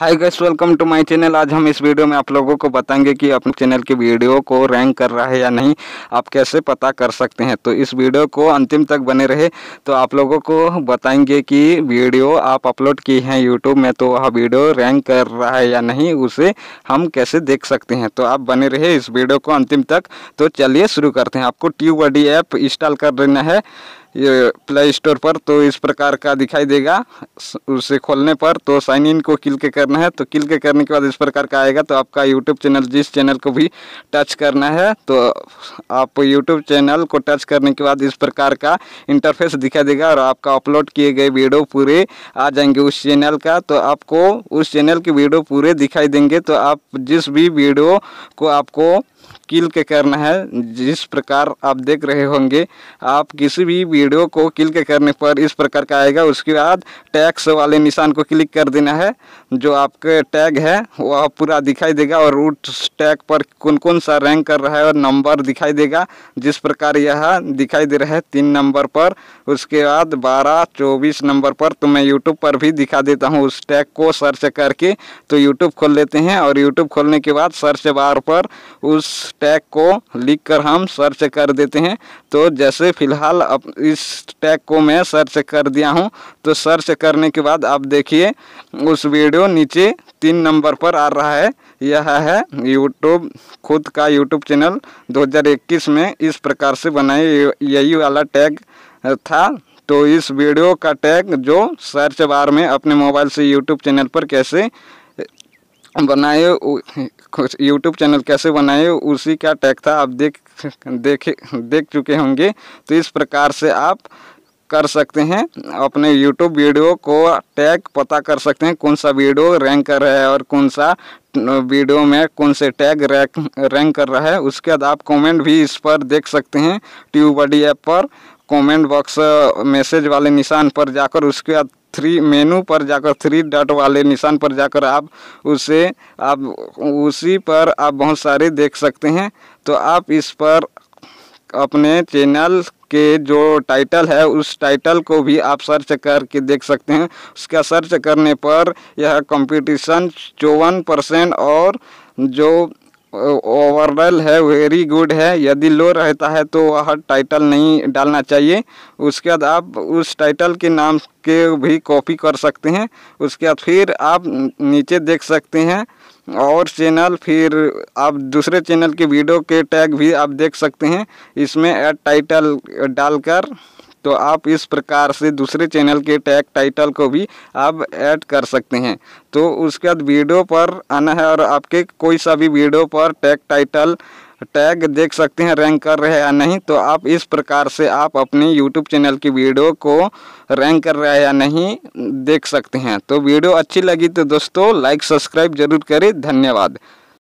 hi guest welcome to my channel आज हम इस वीडियो में आप लोगों को बताएंगे कि अपने चैनल की वीडियो को रैंक कर रहा है या नहीं आप कैसे पता कर सकते हैं तो इस वीडियो को अंतिम तक बने रहे तो आप लोगों को बताएंगे कि वीडियो आप अपलोड की हैं यूट्यूब में तो वह वीडियो रैंक कर रहा है या नहीं उसे हम कैसे देख सकते हैं तो आप बने रहे इस वीडियो को अंतिम तक तो चलिए शुरू करते हैं आपको ट्यूब ऐप इंस्टॉल कर लेना है ये प्ले स्टोर पर तो इस प्रकार का दिखाई देगा उसे खोलने पर तो साइन इन को क्लिक करना है तो क्लिक करने के बाद इस प्रकार का आएगा तो आपका यूट्यूब चैनल जिस चैनल को भी टच करना है तो आप यूट्यूब चैनल को टच करने के बाद इस प्रकार का इंटरफेस दिखाई देगा और आपका अपलोड किए गए वीडियो पूरे आ जाएंगे उस चैनल का तो आपको उस चैनल के वीडियो पूरे दिखाई देंगे तो आप जिस भी वीडियो को आपको किल के करना है जिस प्रकार आप देख रहे होंगे आप किसी भी वीडियो को किल के करने पर इस प्रकार का आएगा उसके बाद टैक्स वाले निशान को क्लिक कर देना है जो आपके टैग है वह पूरा दिखाई देगा और उस टैग पर कौन कौन सा रैंक कर रहा है और नंबर दिखाई देगा जिस प्रकार यह दिखाई दे रहा है तीन नंबर पर उसके बाद बारह चौबीस नंबर पर तो मैं यूट्यूब पर भी दिखा देता हूँ उस टैग को सर्च करके तो यूट्यूब खोल लेते हैं और यूट्यूब खोलने के बाद सर्च बार पर उस टैग को लिख कर हम सर्च कर देते हैं तो जैसे फ़िलहाल अब इस टैग को मैं सर्च कर दिया हूँ तो सर्च करने के बाद आप देखिए उस वीडियो नीचे तीन नंबर पर आ रहा है यह है यूट्यूब खुद का यूट्यूब चैनल 2021 में इस प्रकार से बनाए यही वाला टैग था तो इस वीडियो का टैग जो सर्च बार में अपने मोबाइल से यूट्यूब चैनल पर कैसे बनाए यूट्यूब चैनल कैसे बनाए उसी का टैग था आप देख देखे देख चुके होंगे तो इस प्रकार से आप कर सकते हैं अपने यूट्यूब वीडियो को टैग पता कर सकते हैं कौन सा वीडियो रैंक कर रहा है और कौन सा वीडियो में कौन से टैग रैंक रैंक कर रहा है उसके बाद आप कमेंट भी इस पर देख सकते हैं ट्यूबडी ऐप पर कमेंट बॉक्स मैसेज वाले निशान पर जाकर उसके बाद थ्री मेनू पर जाकर थ्री डॉट वाले निशान पर जाकर आप उसे आप उसी पर आप बहुत सारे देख सकते हैं तो आप इस पर अपने चैनल के जो टाइटल है उस टाइटल को भी आप सर्च करके देख सकते हैं उसका सर्च करने पर यह कंपटीशन चौवन परसेंट और जो ओवरऑल है वेरी गुड है यदि लो रहता है तो वह टाइटल नहीं डालना चाहिए उसके बाद आप उस टाइटल के नाम के भी कॉपी कर सकते हैं उसके बाद फिर आप नीचे देख सकते हैं और चैनल फिर आप दूसरे चैनल के वीडियो के टैग भी आप देख सकते हैं इसमें एड टाइटल डालकर तो आप इस प्रकार से दूसरे चैनल के टैग टाइटल को भी आप ऐड कर सकते हैं तो उसके बाद वीडियो पर आना है और आपके कोई सा भी वीडियो पर टैग टाइटल टैग देख सकते हैं रैंक कर रहे हैं या नहीं तो आप इस प्रकार से आप अपने यूट्यूब चैनल की वीडियो को रैंक कर रहे हैं या नहीं देख सकते हैं तो वीडियो अच्छी लगी तो दोस्तों लाइक सब्सक्राइब जरूर करें धन्यवाद